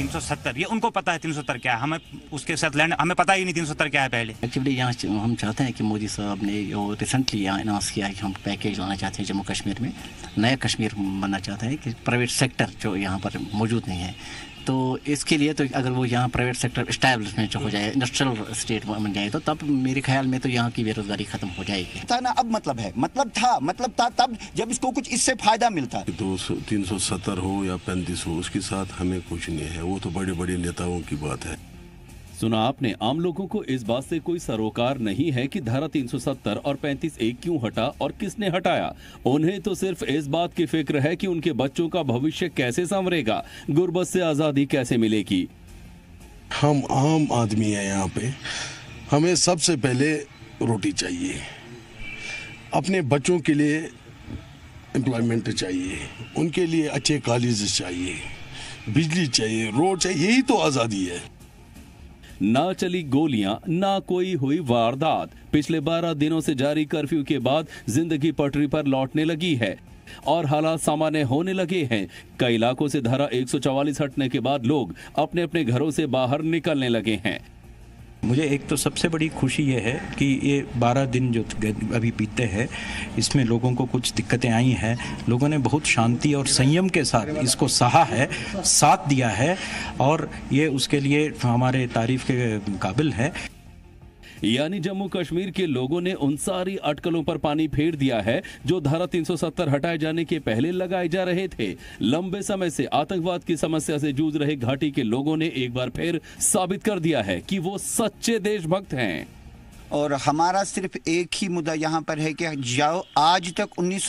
तीन सौ सत्तर ये उनको पता है तीन सौ सत्तर क्या है हमें उसके साथ लैंड हमें पता ही नहीं तीन सौ सत्तर क्या है पहले एक्चुअली यहाँ हम चाहते हैं कि मोदी साहब ने रिसेंटली यहाँ अनाउंस किया है कि हम पैकेज लाना चाहते हैं जम्मू कश्मीर में नया कश्मीर बनना चाहते हैं कि प्राइवेट सेक्टर जो यहाँ पर मौजूद नहीं है तो इसके लिए तो अगर वो यहाँ प्राइवेट सेक्टर इस्टेब्लिशमेंट हो जाए इंडस्ट्रियल स्टेट बन जाए तो तब मेरे ख्याल में तो यहाँ की बेरोजगारी खत्म हो जाएगी था ना अब मतलब है मतलब था मतलब था तब जब इसको कुछ इससे फायदा मिलता दो सौ तीन सौ सत्तर हो या पैंतीस हो उसके साथ हमें कुछ नहीं है वो तो बड़े बड़े नेताओं की बात है सुना आपने आम लोगों को इस बात से कोई सरोकार नहीं है कि धारा 370 और 35 ए क्यों हटा और किसने हटाया उन्हें तो सिर्फ इस बात की फिक्र है कि उनके बच्चों का भविष्य कैसे संवरेगा गुर्बत से आज़ादी कैसे मिलेगी हम आम आदमी हैं यहाँ पे हमें सबसे पहले रोटी चाहिए अपने बच्चों के लिए एम्प्लॉयमेंट चाहिए उनके लिए अच्छे कॉलेज चाहिए बिजली चाहिए रोड चाहिए यही तो आज़ादी है ना चली गोलियां ना कोई हुई वारदात पिछले 12 दिनों से जारी कर्फ्यू के बाद जिंदगी पटरी पर लौटने लगी है और हालात सामान्य होने लगे हैं कई इलाकों से धारा 144 हटने के बाद लोग अपने अपने घरों से बाहर निकलने लगे हैं मुझे एक तो सबसे बड़ी खुशी ये है कि ये बारह दिन जो अभी बीते हैं इसमें लोगों को कुछ दिक्कतें आई हैं लोगों ने बहुत शांति और संयम के साथ इसको सहा है साथ दिया है और ये उसके लिए हमारे तारीफ के काबिल है यानी जम्मू कश्मीर के लोगों ने उन सारी अटकलों पर पानी फेर दिया है जो धारा 370 हटाए जाने के पहले लगाए जा रहे थे लंबे समय से आतंकवाद की समस्या से जूझ रहे घाटी के लोगों ने एक बार फिर साबित कर दिया है कि वो सच्चे देशभक्त हैं और हमारा सिर्फ एक ही मुद्दा यहाँ पर है कि जाओ आज तक उन्नीस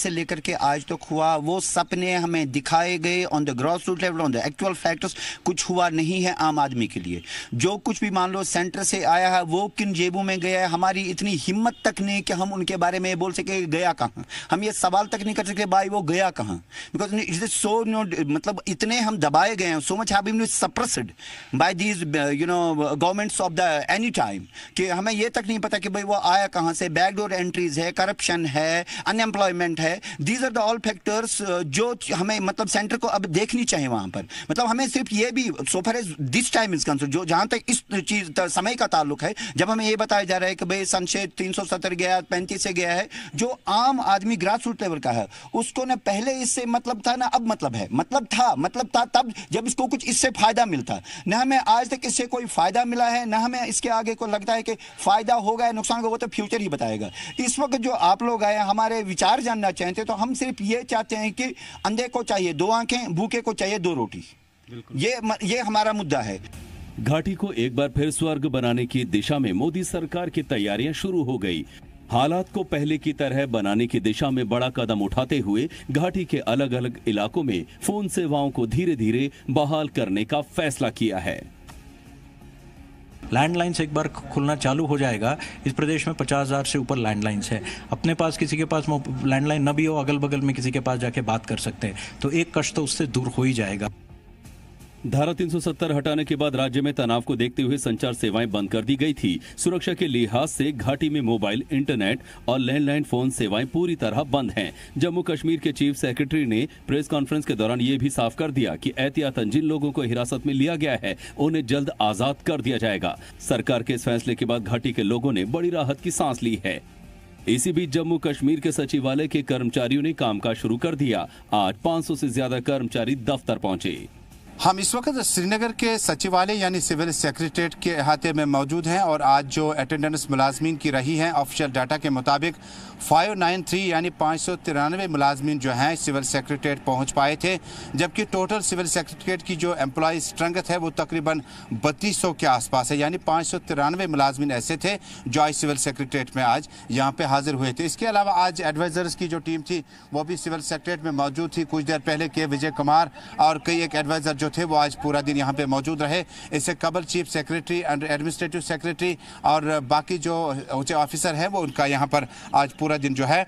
से लेकर के आज तक हुआ वो सपने हमें दिखाए गए on the gross root level on the actual factors कुछ हुआ नहीं है आम आदमी के लिए जो कुछ भी मान लो सेंटर से आया है वो किन जेबों में गया है हमारी इतनी हिम्मत तक नहीं कि हम उनके बारे में बोल सके गया कहाँ हम ये सवाल तक नहीं कर सके भाई वो गया कहाँ because it is so no मतलब इतने हम दबाए गए हैं so much have been by these you know governments of the any time कि हमें हमें ये तक नहीं पता कि भाई वो आया कहाँ से बैकडोर एंट्रीज है करप्शन है अनएम्प्लॉयमेंट है these are the all factors जो हमें मतलब सेंटर को अब देखनी चाहिए वहाँ पर मतलब हमें सिर्फ ये भी so far far as this time is concern जो जहाँ तक इस चीज समय का ताल्लुक है जब हमें ये बताया जा रहा है कि भाई सनशेद तीन गया पैंतीस से गया है जो आम आदमी ग्रास रूट लेवल का है उसको ना पहले इससे मतलब था ना अब मतलब है मतलब था मतलब था तब जब इसको कुछ इससे फायदा मिलता ना हमें आज तक इससे कोई फायदा मिला है ना हमें इसके आगे को लगता है कि फ़ायदा होगा या नुकसान होगा तो फ्यूचर ही बताएगा इस वक्त जो आप लोग आए हमारे विचार जानना चाहते तो हम सिर्फ ये चाहते हैं कि अंधे को चाहिए दो आंखें भूखे को चाहिए दो रोटी ये ये हमारा मुद्दा है घाटी को एक बार फिर स्वर्ग बनाने की दिशा में मोदी सरकार की तैयारियां शुरू हो गई हालात को पहले की तरह बनाने की दिशा में बड़ा कदम उठाते हुए घाटी के अलग अलग इलाकों में फोन सेवाओं को धीरे धीरे बहाल करने का फैसला किया है लैंडलाइंस एक बार खुलना चालू हो जाएगा इस प्रदेश में पचास हज़ार से ऊपर लैंडलाइंस है अपने पास किसी के पास लैंडलाइन न भी हो अगल बगल में किसी के पास जाके बात कर सकते हैं तो एक कष्ट तो उससे दूर हो ही जाएगा धारा 370 हटाने के बाद राज्य में तनाव को देखते हुए संचार सेवाएं बंद कर दी गई थी सुरक्षा के लिहाज से घाटी में मोबाइल इंटरनेट और लैंडलाइन फोन सेवाएं पूरी तरह बंद हैं। जम्मू कश्मीर के चीफ सेक्रेटरी ने प्रेस कॉन्फ्रेंस के दौरान ये भी साफ कर दिया कि एहतियातन जिन लोगों को हिरासत में लिया गया है उन्हें जल्द आजाद कर दिया जाएगा सरकार के इस फैसले के बाद घाटी के लोगों ने बड़ी राहत की सांस ली है इसी बीच जम्मू कश्मीर के सचिवालय के कर्मचारियों ने कामकाज शुरू कर दिया आज 500 से ज्यादा कर्मचारी दफ्तर पहुंचे हम इस वक्त श्रीनगर के सचिवालय यानी सिविल सेक्रेटरीट के अहाते में मौजूद हैं और आज जो अटेंडेंस मुलाजमीन की रही है ऑफिशियल डाटा के मुताबिक 593 यानी पाँच सौ तिरानवे मुलाजमीन जो हैं सिविल सेक्रेटरीट पहुंच पाए थे जबकि टोटल सिविल सेक्रेटरीट की जो एम्प्लॉज स्ट्रेंगथ है वो तकरीबन बत्तीस सौ के आसपास है यानी पाँच सौ तिरानवे मुलाजमीन ऐसे थे जो आज सिविल सेक्रेटरीट में आज यहाँ पर हाजिर हुए थे इसके अलावा आज एडवाइज़र्स की जो टीम थी वो भी सिविल सेक्रेटरीट में मौजूद थी कुछ देर पहले के विजय कुमार और कई एक एडवाइज़र जो जो थे वो आज पूरा दिन यहाँ पे मौजूद रहे इससे कबल chief secretary and administrative secretary और बाकी जो ऊँचे ऑफिसर हैं वो उनका यहाँ पर आज पूरा दिन जो है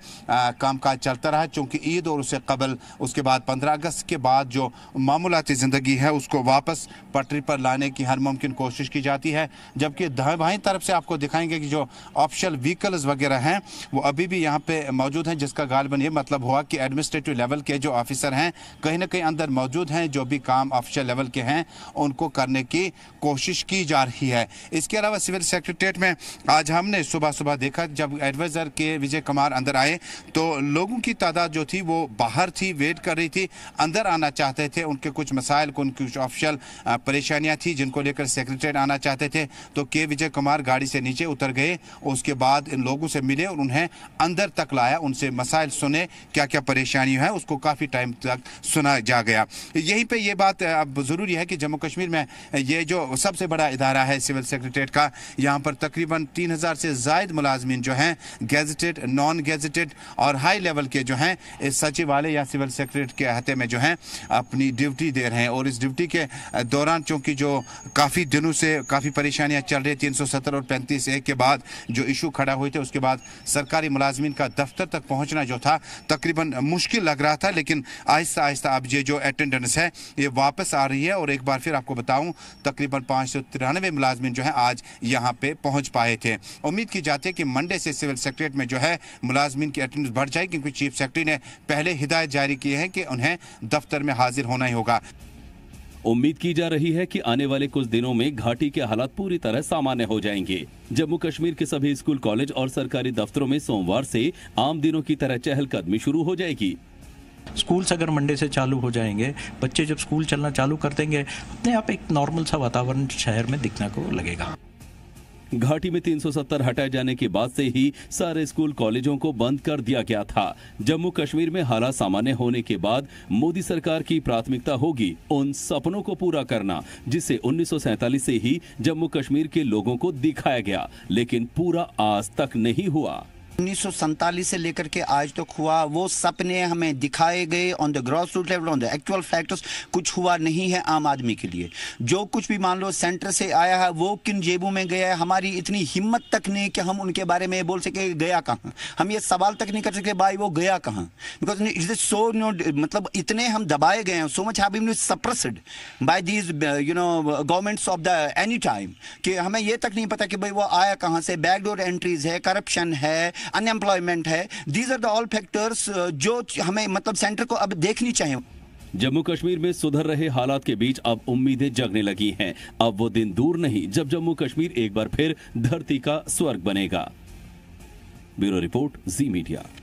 कामकाज चलता रहा चूँकि ईद और उससे कबल उसके बाद पंद्रह अगस्त के बाद जो मामूलती ज़िंदगी है उसको वापस पटरी पर लाने की हर मुमकिन कोशिश की जाती है जबकि बाएँ तरफ से आपको दिखाएंगे कि जो ऑप्शनल व्हीकल्स वगैरह हैं वो अभी भी यहाँ पे मौजूद हैं जिसका गालबन ये मतलब हुआ कि एडमिनिस्ट्रेटिव लेवल के जो ऑफिसर हैं कहीं ना कहीं अंदर मौजूद हैं जो भी काम ऑफ ऑफिशियल लेवल के हैं उनको करने की कोशिश की जा रही है इसके अलावा सिविल सेक्रेटेरिएट में आज हमने सुबह सुबह देखा जब एडवाइज़र के विजय कुमार अंदर आए तो लोगों की तादाद जो थी वो बाहर थी वेट कर रही थी अंदर आना चाहते थे उनके कुछ मसाइल को उनकी कुछ ऑफिशियल परेशानियाँ थी जिनको लेकर सेक्रेटेरिएट आना चाहते थे तो के विजय कुमार गाड़ी से नीचे उतर गए उसके बाद इन लोगों से मिले और उन्हें अंदर तक लाया उनसे मसाइल सुने क्या क्या परेशानी है उसको काफ़ी टाइम तक सुना जा गया यहीं पर यह बात अब ज़रूरी है कि जम्मू कश्मीर में ये जो सबसे बड़ा इदारा है सिविल सेक्रेटेट का यहाँ पर तकरीबन तीन हज़ार से जायद मुलाजमन जो हैं गेजटेड नॉन गेजटेड और हाई लेवल के जो हैं इस सचिवालय या सिविल सेक्रेटेट के अहते में जो हैं अपनी ड्यूटी दे रहे हैं और इस ड्यूटी के दौरान चूँकि जो काफ़ी दिनों से काफ़ी परेशानियाँ चल रही तीन सौ सत्तर और पैंतीस एक के बाद जो इशू खड़ा हुए थे उसके बाद सरकारी मुलाजमन का दफ्तर तक पहुँचना जो था तकरीबन मुश्किल लग रहा था लेकिन आहिस्ता आहिस्ता अब ये जो अटेंडेंस है ये वापस वापस आ रही है और एक बार फिर आपको बताऊं तकरीबन पाँच सौ तिरानवे मुलाजमिन जो है आज यहाँ पे पहुँच पाए थे उम्मीद की जाती है कि मंडे से सिविल सेक्रेट में जो है मुलाजमिन की अटेंडेंस बढ़ जाए क्योंकि चीफ सेक्रेटरी ने पहले हिदायत जारी की है कि उन्हें दफ्तर में हाजिर होना ही होगा उम्मीद की जा रही है कि आने वाले कुछ दिनों में घाटी के हालात पूरी तरह सामान्य हो जाएंगे जम्मू कश्मीर के सभी स्कूल कॉलेज और सरकारी दफ्तरों में सोमवार से आम दिनों की तरह चहलकदमी शुरू हो जाएगी स्कूल्स अगर मंडे से चालू हो जाएंगे बच्चे जब स्कूल चलना चालू कर देंगे अपने आप एक नॉर्मल सा वातावरण शहर में दिखने को लगेगा घाटी में 370 हटाए जाने के बाद से ही सारे स्कूल कॉलेजों को बंद कर दिया गया था जम्मू कश्मीर में हालात सामान्य होने के बाद मोदी सरकार की प्राथमिकता होगी उन सपनों को पूरा करना जिसे उन्नीस से ही जम्मू कश्मीर के लोगों को दिखाया गया लेकिन पूरा आज तक नहीं हुआ उन्नीस से लेकर के आज तक हुआ वो सपने हमें दिखाए गए on the gross root level on the actual factors कुछ हुआ नहीं है आम आदमी के लिए जो कुछ भी मान लो सेंटर से आया है वो किन जेबों में गया है हमारी इतनी हिम्मत तक नहीं कि हम उनके बारे में बोल सके गया कहाँ हम ये सवाल तक नहीं कर सके भाई वो गया कहाँ because it is so no मतलब इतने हम दबाए गए हैं so much have been by these you know governments of the any time कि हमें ये तक नहीं पता कि भाई वो आया कहाँ से बैकडोर एंट्रीज है करप्शन है अनएम्प्लॉयमेंट है these are the all factors जो हमें मतलब सेंटर को अब देखनी चाहिए जम्मू कश्मीर में सुधर रहे हालात के बीच अब उम्मीदें जगने लगी हैं अब वो दिन दूर नहीं जब जम्मू कश्मीर एक बार फिर धरती का स्वर्ग बनेगा ब्यूरो रिपोर्ट जी मीडिया